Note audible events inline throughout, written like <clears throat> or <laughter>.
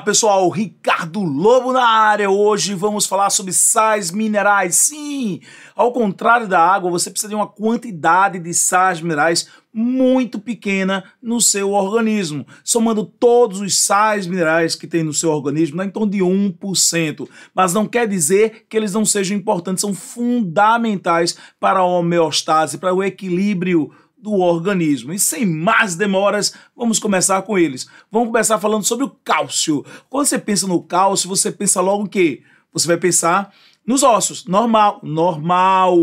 pessoal, Ricardo Lobo na área. Hoje vamos falar sobre sais minerais. Sim, ao contrário da água, você precisa de uma quantidade de sais minerais muito pequena no seu organismo. Somando todos os sais minerais que tem no seu organismo, dá em torno de 1%. Mas não quer dizer que eles não sejam importantes, são fundamentais para a homeostase, para o equilíbrio do organismo. E sem mais demoras, vamos começar com eles. Vamos começar falando sobre o cálcio. Quando você pensa no cálcio, você pensa logo o quê? Você vai pensar nos ossos, normal, normal.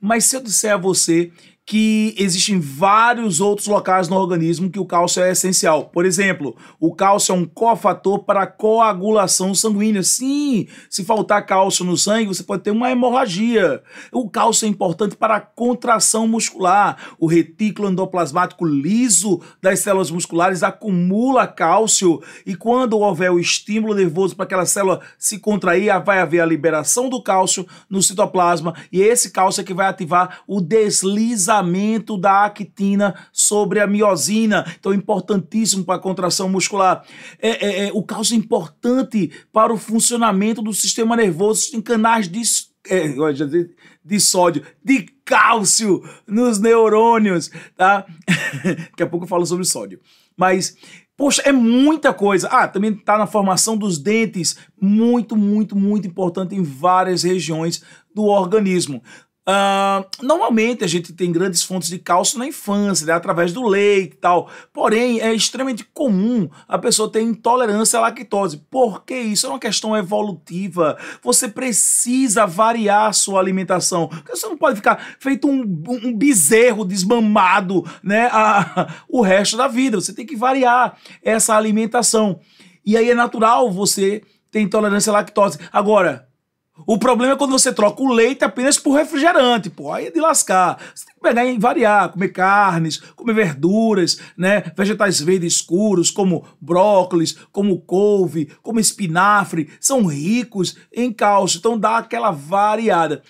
Mas se eu disser a você que existem vários outros locais no organismo que o cálcio é essencial. Por exemplo, o cálcio é um cofator para a coagulação sanguínea. Sim, se faltar cálcio no sangue, você pode ter uma hemorragia. O cálcio é importante para a contração muscular. O retículo endoplasmático liso das células musculares acumula cálcio e quando houver o estímulo nervoso para aquela célula se contrair, vai haver a liberação do cálcio no citoplasma e é esse cálcio é que vai ativar o deslizamento casamento da actina sobre a miosina, então importantíssimo para a contração muscular. É, é, é o cálcio é importante para o funcionamento do sistema nervoso, tem canais de, é, de, de sódio, de cálcio nos neurônios, tá? <laughs> Daqui a pouco eu falo sobre sódio. Mas Poxa, é muita coisa. Ah, também está na formação dos dentes, muito, muito, muito importante em várias regiões do organismo. Uh, normalmente a gente tem grandes fontes de cálcio na infância, né, através do leite e tal. Porém, é extremamente comum a pessoa ter intolerância à lactose. que isso é uma questão evolutiva. Você precisa variar a sua alimentação. Porque você não pode ficar feito um, um bezerro desmamado né, <laughs> a, o resto da vida. Você tem que variar essa alimentação. E aí é natural você ter intolerância à lactose. Agora, o problema é quando você troca o leite apenas por refrigerante, pô, aí é de lascar. Você tem que pegar e variar, comer carnes, comer verduras, né? Vegetais verdes escuros, como brócolis, como couve, como espinafre, são ricos em cálcio, então dá aquela variada.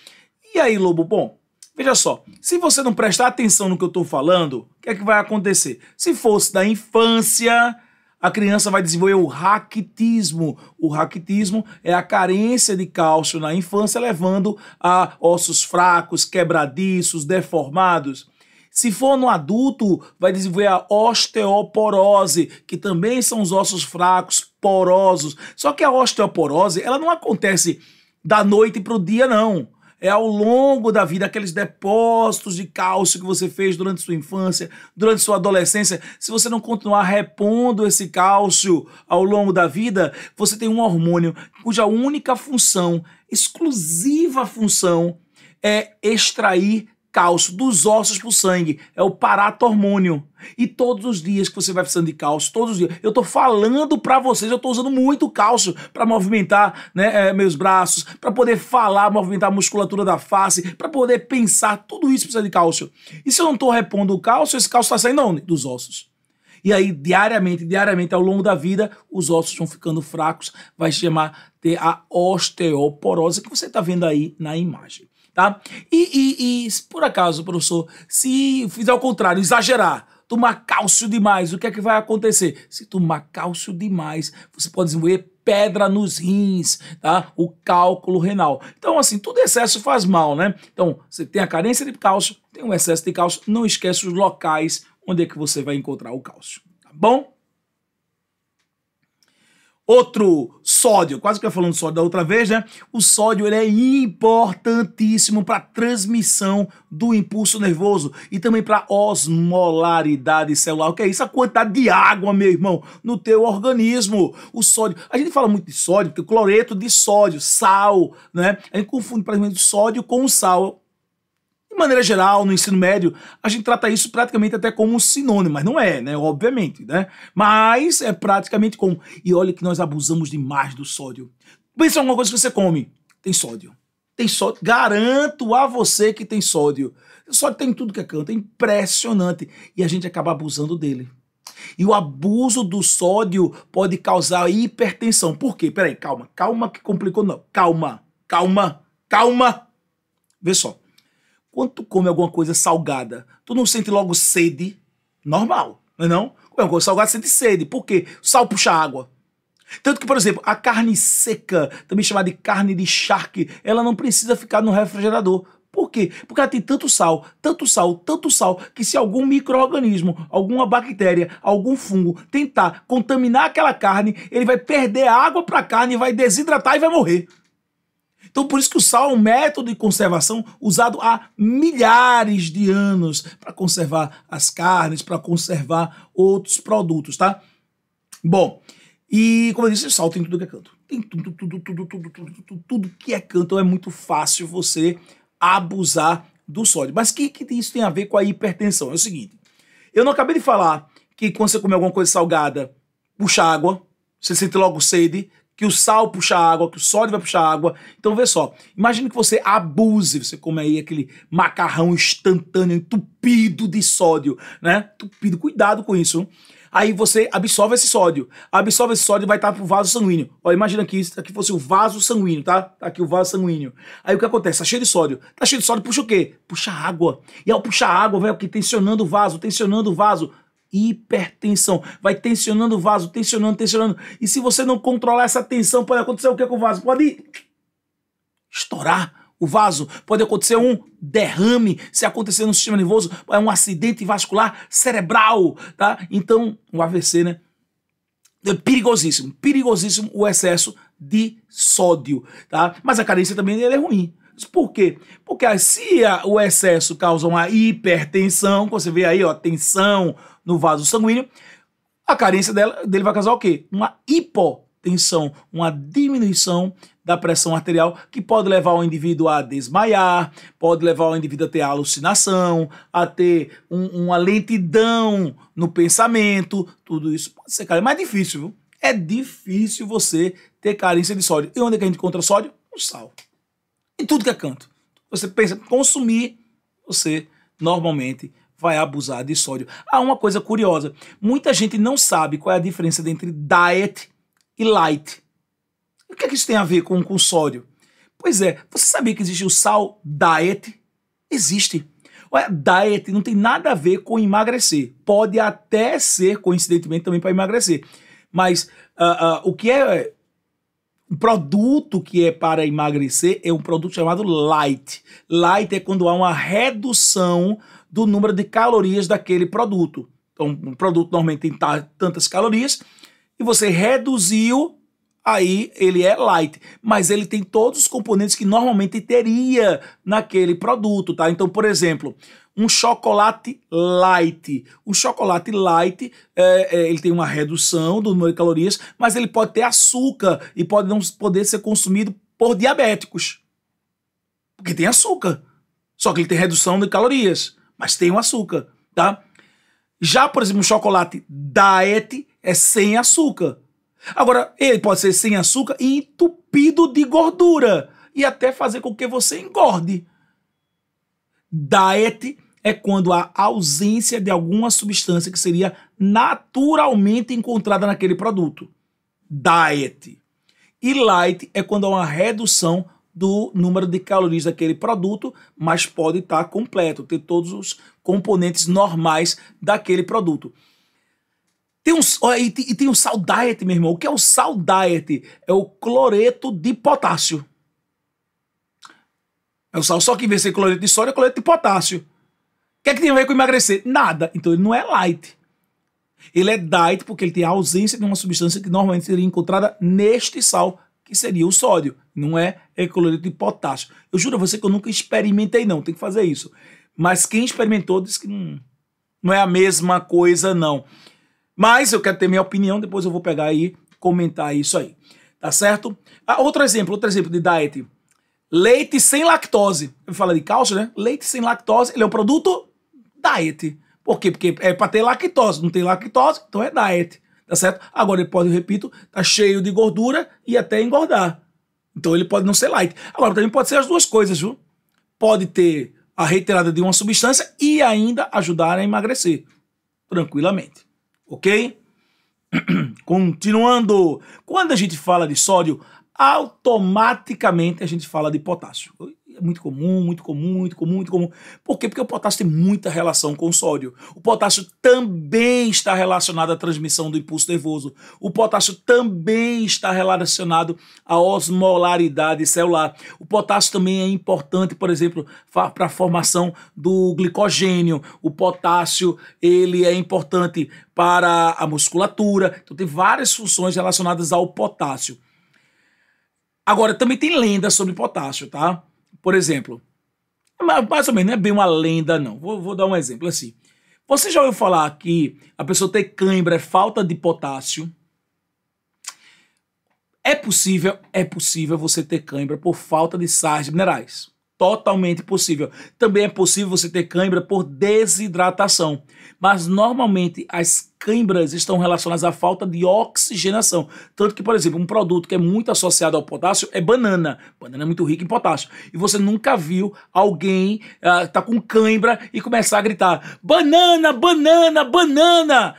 E aí, lobo, bom, veja só, se você não prestar atenção no que eu estou falando, o que é que vai acontecer? Se fosse da infância, a criança vai desenvolver o raquitismo. O raquitismo é a carência de cálcio na infância, levando a ossos fracos, quebradiços, deformados. Se for no adulto, vai desenvolver a osteoporose, que também são os ossos fracos, porosos. Só que a osteoporose, ela não acontece da noite para o dia, não é ao longo da vida, aqueles depósitos de cálcio que você fez durante sua infância, durante sua adolescência. Se você não continuar repondo esse cálcio ao longo da vida, você tem um hormônio cuja única função, exclusiva função, é extrair cálcio dos ossos para o sangue, é o paratormônio. E todos os dias que você vai precisando de cálcio, todos os dias. Eu estou falando para vocês, eu estou usando muito cálcio para movimentar né, é, meus braços, para poder falar, movimentar a musculatura da face, para poder pensar, tudo isso precisa de cálcio. E se eu não estou repondo o cálcio, esse cálcio está saindo onde? Dos ossos. E aí, diariamente, diariamente, ao longo da vida, os ossos vão ficando fracos, vai chamar ter a osteoporose que você está vendo aí na imagem tá? E, e, e por acaso, professor, se fizer ao contrário, exagerar, tomar cálcio demais, o que é que vai acontecer? Se tomar cálcio demais, você pode desenvolver pedra nos rins, tá? O cálculo renal. Então, assim, todo excesso faz mal, né? Então, você tem a carência de cálcio, tem um excesso de cálcio, não esquece os locais onde é que você vai encontrar o cálcio, tá bom? Outro sódio, quase que eu falando sódio da outra vez, né? O sódio ele é importantíssimo para transmissão do impulso nervoso e também para osmolaridade celular. O que é isso? A quantidade de água, meu irmão, no teu organismo. O sódio. A gente fala muito de sódio, porque cloreto de sódio, sal, né? A gente confunde praticamente sódio com o sal maneira geral, no ensino médio, a gente trata isso praticamente até como sinônimo, mas não é, né? Obviamente, né? Mas é praticamente como. E olha que nós abusamos demais do sódio. Pensa em alguma coisa que você come, tem sódio. Tem sódio. Garanto a você que tem sódio. Sódio tem tudo que é canto, é impressionante. E a gente acaba abusando dele. E o abuso do sódio pode causar hipertensão. Por quê? Peraí, calma, calma que complicou, não. Calma, calma, calma. Vê só. Quando tu come alguma coisa salgada, tu não sente logo sede? Normal, não é não? Come alguma coisa salgada, sente sede. Por quê? sal puxa água. Tanto que, por exemplo, a carne seca, também chamada de carne de charque, ela não precisa ficar no refrigerador. Por quê? Porque ela tem tanto sal, tanto sal, tanto sal, que se algum microorganismo, alguma bactéria, algum fungo tentar contaminar aquela carne, ele vai perder a água para a carne, vai desidratar e vai morrer. Então, por isso que o sal é um método de conservação usado há milhares de anos para conservar as carnes, para conservar outros produtos, tá? Bom, e como eu disse, sal tem tudo que é canto. Tem tudo, tudo, tudo, tudo, tudo, tudo, tudo que é canto. Então é muito fácil você abusar do sódio. Mas o que, que isso tem a ver com a hipertensão? É o seguinte, eu não acabei de falar que quando você comer alguma coisa salgada, puxa água, você sente logo sede que o sal puxa água, que o sódio vai puxar água. Então vê só, imagine que você abuse, você come aí aquele macarrão instantâneo entupido de sódio, né? Entupido, cuidado com isso. Aí você absorve esse sódio. Absorve esse sódio e vai estar tá pro vaso sanguíneo. Olha, imagina que isso aqui fosse o vaso sanguíneo, tá? tá? Aqui o vaso sanguíneo. Aí o que acontece? Tá cheio de sódio. Tá cheio de sódio, puxa o quê? Puxa água. E ao puxar água, vai o que? Tensionando o vaso, tensionando o vaso hipertensão. Vai tensionando o vaso, tensionando, tensionando. E se você não controlar essa tensão, pode acontecer o que com o vaso? Pode estourar o vaso, pode acontecer um derrame, se acontecer no sistema nervoso, é um acidente vascular cerebral, tá? Então, o AVC, né? É perigosíssimo, perigosíssimo o excesso de sódio, tá? Mas a carência também é ruim. Por quê? Porque ah, se o excesso causa uma hipertensão, você vê aí, ó, tensão, no vaso sanguíneo, a carência dela, dele vai causar o quê? Uma hipotensão, uma diminuição da pressão arterial que pode levar o indivíduo a desmaiar, pode levar o indivíduo a ter alucinação, a ter um, uma lentidão no pensamento, tudo isso pode ser carência. Mas é difícil, viu? É difícil você ter carência de sódio. E onde é que a gente encontra sódio? No sal. Em tudo que é canto. Você pensa, consumir, você normalmente vai abusar de sódio. Há ah, uma coisa curiosa: muita gente não sabe qual é a diferença entre diet e light. O que, é que isso tem a ver com, com sódio? Pois é, você sabia que existe o sal diet? Existe. Olha, diet não tem nada a ver com emagrecer. Pode até ser, coincidentemente, também para emagrecer. Mas uh, uh, o que é um produto que é para emagrecer é um produto chamado light. Light é quando há uma redução do número de calorias daquele produto. Então, um produto normalmente tem tantas calorias e você reduziu, aí ele é light, mas ele tem todos os componentes que normalmente teria naquele produto, tá? Então, por exemplo, um chocolate light. O chocolate light é, é, ele tem uma redução do número de calorias, mas ele pode ter açúcar e pode não poder ser consumido por diabéticos, porque tem açúcar. Só que ele tem redução de calorias mas tem o açúcar, tá? Já, por exemplo, o chocolate diet é sem açúcar. Agora, ele pode ser sem açúcar e entupido de gordura e até fazer com que você engorde. Diet é quando há ausência de alguma substância que seria naturalmente encontrada naquele produto. Diet. E light é quando há uma redução do número de calorias daquele produto, mas pode estar tá completo, ter todos os componentes normais daquele produto. Tem um, e, tem, o sal diet, meu irmão. O que é o sal diet? É o cloreto de potássio. É o sal, só que em vez de cloreto de sódio, é cloreto de potássio. O que é que tem a ver com emagrecer? Nada. Então ele não é light. Ele é diet porque ele tem a ausência de uma substância que normalmente seria encontrada neste sal que seria o sódio, não é cloreto de potássio. Eu juro a você que eu nunca experimentei, não, tem que fazer isso. Mas quem experimentou disse que não, não é a mesma coisa, não. Mas eu quero ter minha opinião, depois eu vou pegar aí, comentar isso aí. Tá certo? Ah, outro exemplo, outro exemplo de diet. Leite sem lactose. Eu falo de cálcio, né? Leite sem lactose, ele é um produto diet. Por quê? Porque é para ter lactose. Não tem lactose, então é diet tá certo? Agora ele pode, eu repito, tá cheio de gordura e até engordar. Então ele pode não ser light. Agora também pode ser as duas coisas, viu? Pode ter a reiterada de uma substância e ainda ajudar a emagrecer tranquilamente, ok? <clears throat> Continuando, quando a gente fala de sódio, automaticamente a gente fala de potássio muito comum, muito comum, muito comum, muito comum. Por quê? Porque o potássio tem muita relação com o sódio. O potássio também está relacionado à transmissão do impulso nervoso. O potássio também está relacionado à osmolaridade celular. O potássio também é importante, por exemplo, para a formação do glicogênio. O potássio, ele é importante para a musculatura. Então tem várias funções relacionadas ao potássio. Agora, também tem lenda sobre potássio, tá? Por exemplo, mais ou menos, não é bem uma lenda, não. Vou, vou dar um exemplo assim. Você já ouviu falar que a pessoa ter cãibra é falta de potássio? É possível, é possível você ter cãibra por falta de sais de minerais totalmente possível. Também é possível você ter cãibra por desidratação, mas normalmente as câimbras estão relacionadas à falta de oxigenação. Tanto que, por exemplo, um produto que é muito associado ao potássio é banana. Banana é muito rica em potássio. E você nunca viu alguém uh, tá com cãibra e começar a gritar: banana, banana, banana!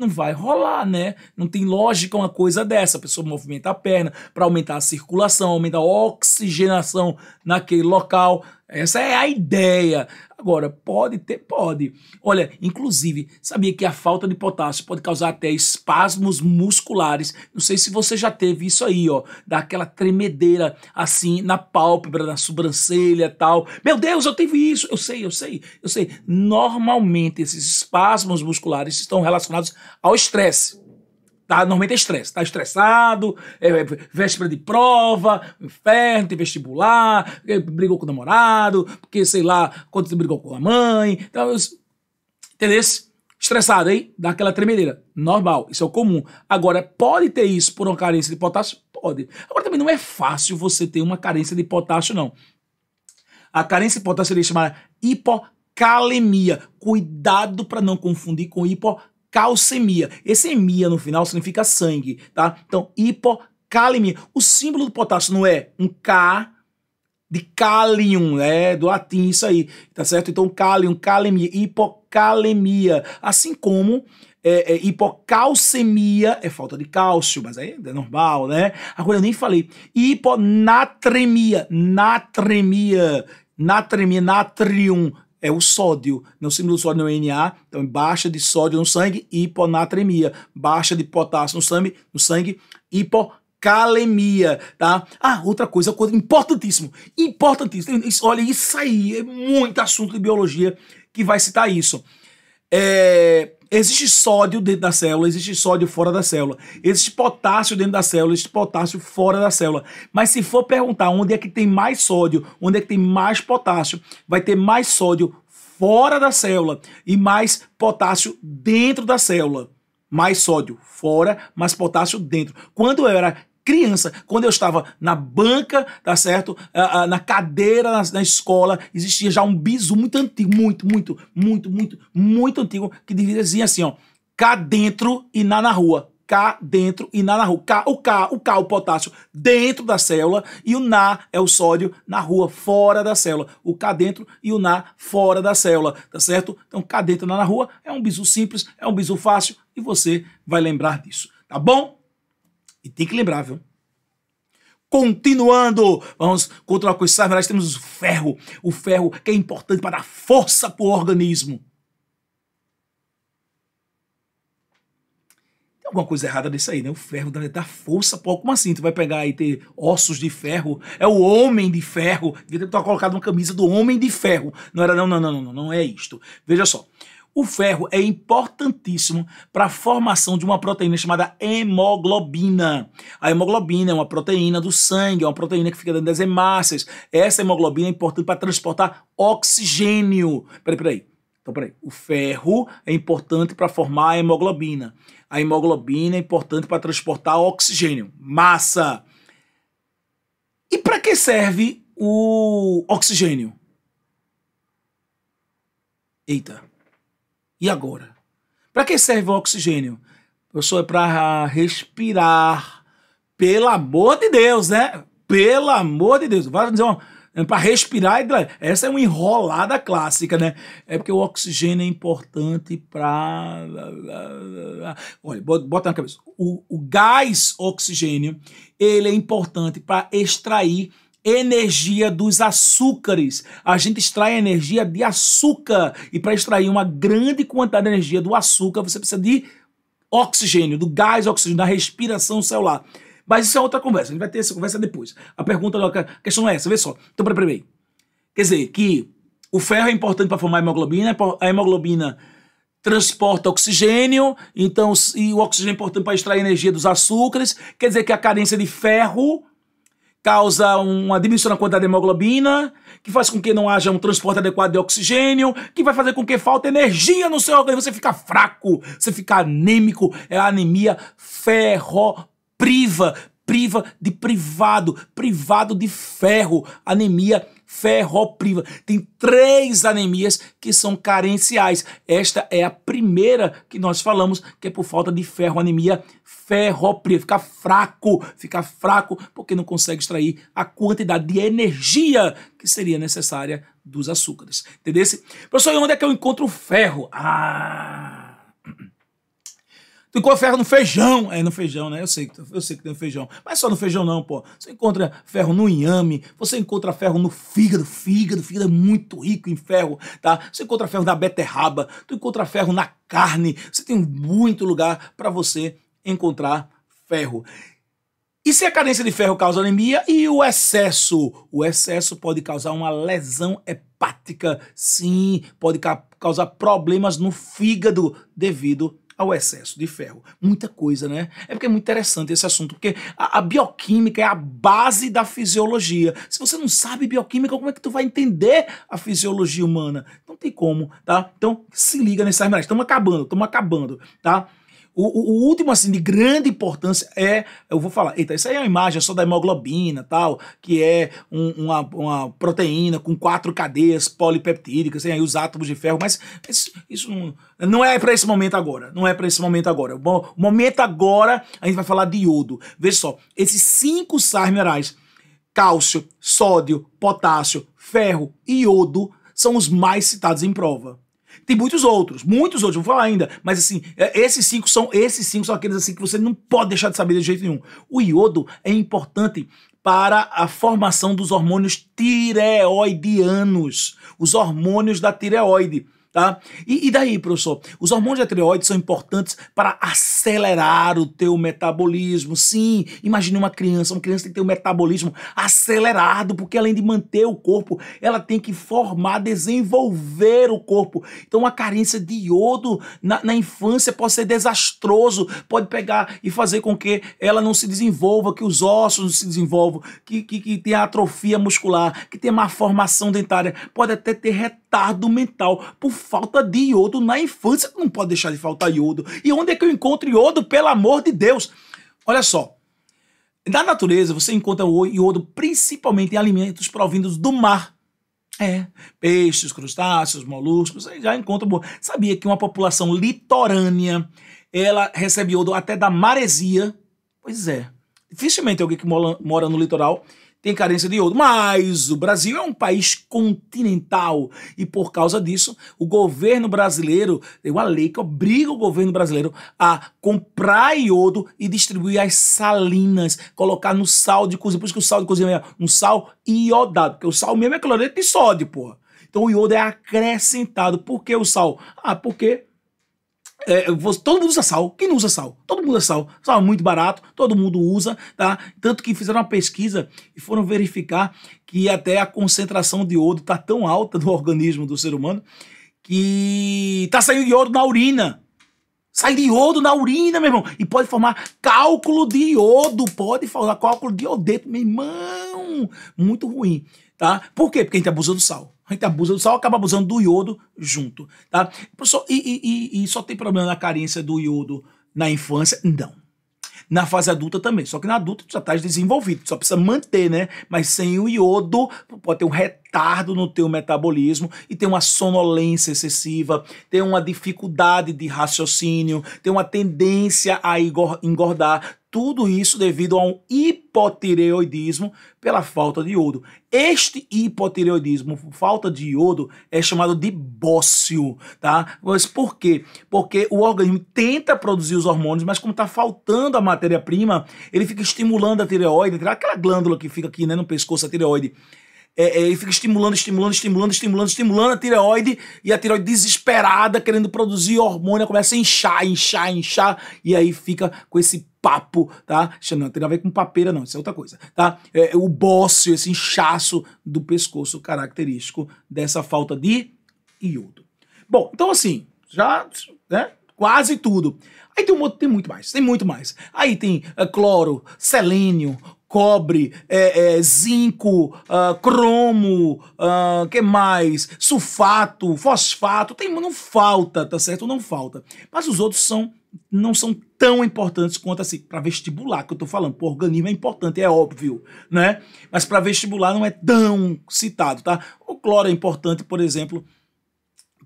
não vai rolar, né? Não tem lógica uma coisa dessa. A pessoa movimenta a perna para aumentar a circulação, aumentar a oxigenação naquele local. Essa é a ideia. Agora, pode ter? Pode. Olha, inclusive, sabia que a falta de potássio pode causar até espasmos musculares. Não sei se você já teve isso aí, ó, daquela tremedeira assim na pálpebra, na sobrancelha tal. Meu Deus, eu tive isso! Eu sei, eu sei, eu sei. Normalmente esses espasmos musculares estão relacionados ao estresse. Tá, normalmente é estresse. Tá estressado, é, é, véspera de prova, inferno, tem vestibular, é, brigou com o namorado, porque, sei lá, quando você brigou com a mãe. Então, entendeu? Estressado, aí dá aquela tremedeira. Normal, isso é o comum. Agora, pode ter isso por uma carência de potássio? Pode. Agora, também não é fácil você ter uma carência de potássio, não. A carência de potássio seria chamada hipocalemia. Cuidado para não confundir com hipocalemia calcemia. Esse emia no final significa sangue, tá? Então, hipocalemia. O símbolo do potássio não é um K de calium, né? Do latim isso aí, tá certo? Então, calium, calemia, hipocalemia. Assim como é, é, hipocalcemia é falta de cálcio, mas aí é normal, né? Agora eu nem falei. Hiponatremia, natremia, natremia, natrium, é o sódio. Não símbolo do sódio é o Na, então baixa de sódio no sangue, hiponatremia. Baixa de potássio no sangue, no sangue hipocalemia, tá? Ah, outra coisa, coisa importantíssimo, importantíssimo. Isso, olha, isso aí é muito assunto de biologia que vai citar isso. É, Existe sódio dentro da célula, existe sódio fora da célula, existe potássio dentro da célula, existe potássio fora da célula. Mas se for perguntar onde é que tem mais sódio, onde é que tem mais potássio, vai ter mais sódio fora da célula e mais potássio dentro da célula mais sódio fora, mais potássio dentro. Quando eu era criança, quando eu estava na banca, tá certo? na cadeira, na, na escola, existia já um bisu muito antigo, muito, muito, muito, muito, muito antigo, que dizia assim, ó, cá dentro e na na rua. K dentro e na na rua. K, o K, o K, o potássio dentro da célula e o Na é o sódio na rua, fora da célula. O K dentro e o Na fora da célula, tá certo? Então K dentro na, na rua é um bisu simples, é um bisu fácil e você vai lembrar disso, tá bom? E tem que lembrar, viu? Continuando, vamos continuar com os sais temos o ferro. O ferro que é importante para dar força para o organismo. Tem alguma coisa errada nisso aí, né? O ferro dá, força para Como assim? Tu vai pegar e ter ossos de ferro? É o homem de ferro. Devia ter colocado uma camisa do homem de ferro. Não era, não, não, não, não, não, não é isto. Veja só. O ferro é importantíssimo para a formação de uma proteína chamada hemoglobina. A hemoglobina é uma proteína do sangue, é uma proteína que fica dentro das hemácias. Essa hemoglobina é importante para transportar oxigênio. Peraí, peraí. Então, peraí. O ferro é importante para formar a hemoglobina. A hemoglobina é importante para transportar oxigênio. Massa! E para que serve o oxigênio? Eita. E agora? Para que serve o oxigênio? Professor, é para respirar. Pelo amor de Deus, né? Pelo amor de Deus. Vai dizer É para respirar e essa é uma enrolada clássica, né? É porque o oxigênio é importante para olha, bota na cabeça. O, o gás oxigênio ele é importante para extrair energia dos açúcares. A gente extrai energia de açúcar. E para extrair uma grande quantidade de energia do açúcar, você precisa de oxigênio, do gás oxigênio, da respiração celular. Mas isso é outra conversa. A gente vai ter essa conversa depois. A pergunta, a questão é essa, vê só. Então, peraí, peraí. Quer dizer, que o ferro é importante para formar a hemoglobina, é a hemoglobina transporta oxigênio, então e o oxigênio é importante para extrair energia dos açúcares, quer dizer que a carência de ferro causa uma diminuição na quantidade de hemoglobina, que faz com que não haja um transporte adequado de oxigênio, que vai fazer com que falte energia no seu organismo, você fica fraco, você fica anêmico, é a anemia priva priva de privado, privado de ferro, anemia ferropriva. Tem três anemias que são carenciais. Esta é a primeira que nós falamos, que é por falta de ferro, anemia ferropriva. Fica fraco, fica fraco, porque não consegue extrair a quantidade de energia que seria necessária dos açúcares. Entendesse? Professor, onde é que eu encontro ferro? Ah! Encontra ferro no feijão. É, no feijão, né? Eu sei, eu sei que tem feijão. Mas só no feijão não, pô. Você encontra ferro no inhame, você encontra ferro no fígado. Fígado, fígado é muito rico em ferro, tá? Você encontra ferro na beterraba, tu encontra ferro na carne. Você tem muito lugar para você encontrar ferro. E se a carência de ferro causa anemia e o excesso? O excesso pode causar uma lesão hepática, sim, pode ca causar problemas no fígado devido ao excesso de ferro. Muita coisa, né? É porque é muito interessante esse assunto, porque a, a, bioquímica é a base da fisiologia. Se você não sabe bioquímica, como é que tu vai entender a fisiologia humana? Não tem como, tá? Então se liga nessas mensagens. Estamos acabando, estamos acabando, tá? O, o, o, último, assim, de grande importância é, eu vou falar, eita, isso aí é uma imagem só da hemoglobina, tal, que é um, uma, uma, proteína com quatro cadeias polipeptídicas, tem aí os átomos de ferro, mas isso, isso não, não é para esse momento agora, não é para esse momento agora. O momento agora, a gente vai falar de iodo. Veja só, esses cinco sais minerais, cálcio, sódio, potássio, ferro e iodo, são os mais citados em prova. Tem muitos outros, muitos outros, vou falar ainda, mas assim, é, esses cinco são esses cinco são aqueles assim que você não pode deixar de saber de jeito nenhum. O iodo é importante para a formação dos hormônios tireoidianos, os hormônios da tireoide. Tá? E, e daí, professor? Os hormônios da tireoide são importantes para acelerar o teu metabolismo. Sim, imagine uma criança. Uma criança tem que ter um metabolismo acelerado, porque além de manter o corpo, ela tem que formar, desenvolver o corpo. Então, uma carência de iodo na, na infância pode ser desastroso, pode pegar e fazer com que ela não se desenvolva, que os ossos não se desenvolvam, que, que, que tenha atrofia muscular, que tenha má formação dentária, pode até ter retardo mental por falta de iodo na infância. Não pode deixar de faltar iodo. E onde é que eu encontro iodo? Pelo amor de Deus! Olha só. Na natureza, você encontra o iodo principalmente em alimentos provindos do mar. É, peixes, crustáceos, moluscos, você já encontra. Sabia que uma população litorânea ela recebe iodo até da maresia? Pois é. Dificilmente alguém que mora, mora no litoral tem carência de ouro. Mas o Brasil é um país continental e por causa disso, o governo brasileiro tem uma lei que obriga o governo brasileiro a comprar iodo e distribuir as salinas, colocar no sal de cozinha. Por isso que o sal de cozinha é um sal iodado, porque o sal mesmo é cloreto de sódio, porra. Então o iodo é acrescentado. Por que o sal? Ah, porque é, vou, todo mundo usa sal. Quem não usa sal? Todo mundo usa sal. Sal é muito barato, todo mundo usa, tá? Tanto que fizeram uma pesquisa e foram verificar que até a concentração de iodo tá tão alta do <laughs> organismo do ser humano que tá saindo iodo na urina. Sai de iodo na urina, meu irmão. E pode formar cálculo de iodo. Pode formar cálculo de iodeto, meu irmão. Muito ruim, tá? Por quê? Porque a gente abusou do sal. A gente abusa do sal, acaba abusando do iodo junto. Tá? E, e, e, e só tem problema na carência do iodo na infância? Não na fase adulta também. Só que na adulta tu já está desenvolvido, tu só precisa manter, né? Mas sem o iodo, pode ter um retardo no teu metabolismo e ter uma sonolência excessiva, ter uma dificuldade de raciocínio, ter uma tendência a engordar. Tudo isso devido a um hipotireoidismo pela falta de iodo. Este hipotireoidismo, falta de iodo, é chamado de bócio, tá? Mas por quê? Porque o organismo tenta produzir os hormônios, mas como está faltando a matéria-prima, ele fica estimulando a tireoide, aquela glândula que fica aqui né, no pescoço, a tireoide, é, é, e fica estimulando, estimulando, estimulando, estimulando, estimulando a tireoide e a tireoide desesperada querendo produzir hormônio, começa a inchar, inchar, inchar e aí fica com esse papo, tá? Isso não tem a ver com papeira não, isso é outra coisa, tá? É, é, o bócio, esse inchaço do pescoço característico dessa falta de iodo. Bom, então assim, já, né? Quase tudo. Aí tem um tem muito mais, tem muito mais. Aí tem uh, cloro, selênio, cobre, é, é, zinco, uh, cromo, uh, que mais? Sulfato, fosfato, tem, não falta, tá certo? Não falta. Mas os outros são não são tão importantes quanto assim para vestibular que eu estou falando. Para organismo é importante, é óbvio, né? Mas para vestibular não é tão citado, tá? O cloro é importante, por exemplo,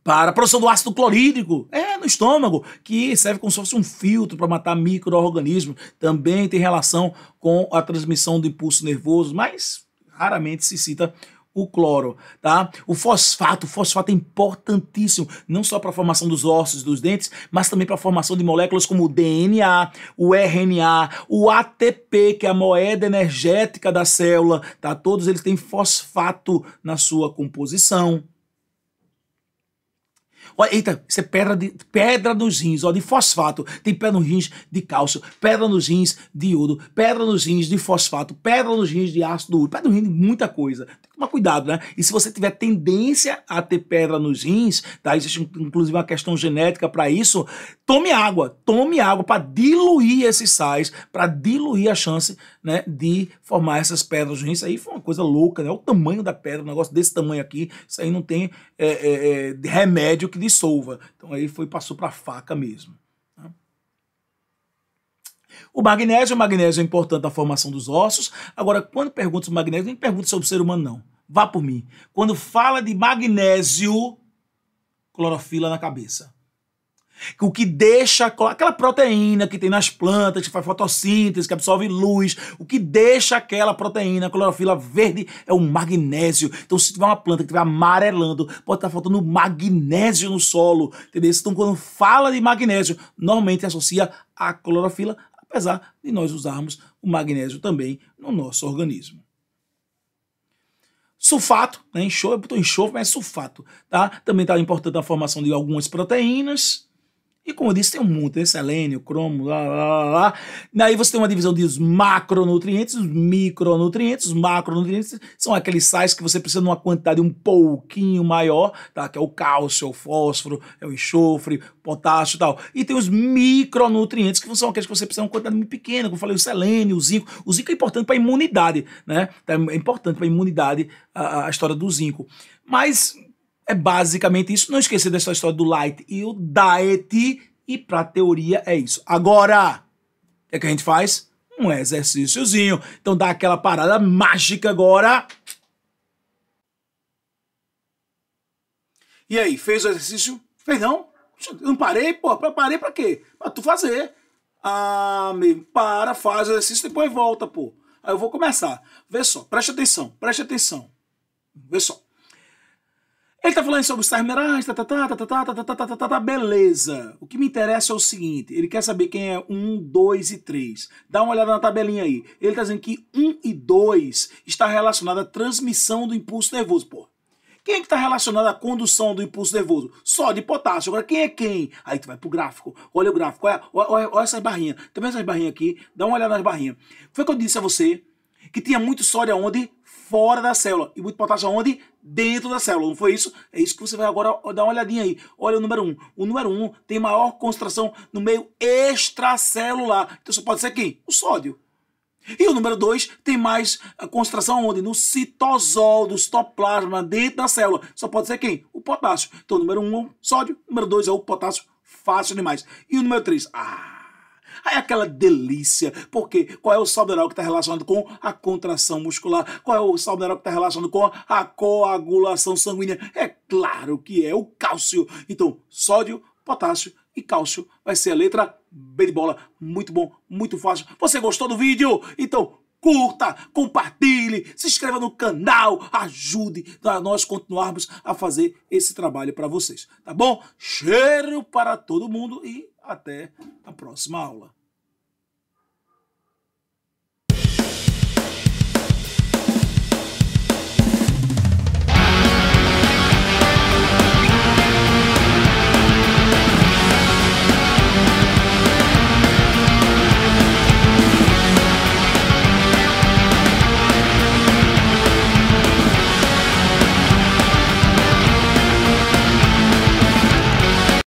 para a produção do ácido clorídrico, é, no estômago, que serve como se fosse um filtro para matar micro-organismos. Também tem relação com a transmissão do impulso nervoso, mas raramente se cita o cloro, tá? O fosfato, o fosfato é importantíssimo, não só para a formação dos ossos, dos dentes, mas também para a formação de moléculas como o DNA, o RNA, o ATP, que é a moeda energética da célula, tá? Todos eles têm fosfato na sua composição. Olha, eita, isso é pedra, de, pedra nos rins, ó, de fosfato. Tem pedra nos rins de cálcio, pedra nos rins de iodo, pedra nos rins de fosfato, pedra nos rins de ácido úrico, pedra nos rins de muita coisa. Tem que tomar cuidado, né? E se você tiver tendência a ter pedra nos rins, tá? Existe inclusive uma questão genética para isso. Tome água, tome água para diluir esses sais, para diluir a chance, né, de formar essas pedras nos rins. Isso aí foi uma coisa louca, né? O tamanho da pedra, um negócio desse tamanho aqui, isso aí não tem é, é, é remédio que dissolva. Então aí foi passou para a faca mesmo. Né? O magnésio, o magnésio é importante na formação dos ossos. Agora, quando pergunta sobre magnésio, nem pergunta sobre o ser humano, não. Vá por mim. Quando fala de magnésio, clorofila na cabeça. O que deixa aquela proteína que tem nas plantas, que faz fotossíntese, que absorve luz, o que deixa aquela proteína, a clorofila verde, é o magnésio. Então, se tiver uma planta que estiver amarelando, pode estar faltando magnésio no solo, entendeu? Então, quando fala de magnésio, normalmente associa a clorofila, apesar de nós usarmos o magnésio também no nosso organismo sulfato, né? Enxofre, eu botou enxofre, mas é sulfato, tá? Também está importante na formação de algumas proteínas, e como eu disse, tem um monte, de selênio, cromo, lá, lá, lá, lá. aí você tem uma divisão dos macronutrientes, os micronutrientes, os macronutrientes são aqueles sais que você precisa de uma quantidade um pouquinho maior, tá? Que é o cálcio, é o fósforo, é o enxofre, potássio e tal. E tem os micronutrientes, que são aqueles que você precisa de uma quantidade muito pequena, como eu falei, o selênio, o zinco. O zinco é importante para a imunidade, né? Então, é importante para a imunidade a história do zinco. Mas é basicamente isso. Não esquecer dessa história do light e o diet. E para teoria é isso. Agora, o que, é que a gente faz? Um exercíciozinho. Então dá aquela parada mágica agora. E aí, fez o exercício? Fez não? Eu não parei, pô. Parei pra quê? Pra tu fazer. Ah, meu, para, faz o exercício, depois volta, pô. Aí eu vou começar. Vê só, preste atenção, preste atenção. Vê só. Ele tá falando sobre os Sarmerais, tá, tá, tá, tá, tá, tá, tá, tá, tá, tá, beleza. O que me interessa é o seguinte, ele quer saber quem é 1, 2 e 3. Dá uma olhada na tabelinha aí. Ele tá dizendo que 1 e 2 está relacionado à transmissão do impulso nervoso, pô. Quem é que está relacionado à condução do impulso nervoso? Só de potássio. Agora, quem é quem? Aí tu vai pro gráfico. Olha o gráfico. Olha, olha, olha essas barrinhas. Também essas barrinhas aqui. Dá uma olhada nas barrinhas. Foi que eu disse a você que tinha muito sódio onde? fora da célula e muito potássio aonde? Dentro da célula, não foi isso? É isso que você vai agora dar uma olhadinha aí. Olha o número 1. Um. O número 1 um tem maior concentração no meio extracelular. Então só pode ser quem? O sódio. E o número 2 tem mais eh, concentração onde? No citosol, do citoplasma, dentro da célula. Só pode ser quem? O potássio. Então, o número 1 um, é o sódio, o número 2 é o potássio, fácil demais. E o número 3? Ah, Aí aquela delícia, porque qual é o sal mineral que está relacionado com a contração muscular? Qual é o sal mineral que está relacionado com a coagulação sanguínea? É claro que é o cálcio. Então, sódio, potássio e cálcio vai ser a letra B de bola. Muito bom, muito fácil. Você gostou do vídeo? Então, curta, compartilhe, se inscreva no canal, ajude a nós continuarmos a fazer esse trabalho para vocês, tá bom? Cheiro para todo mundo e até a próxima aula.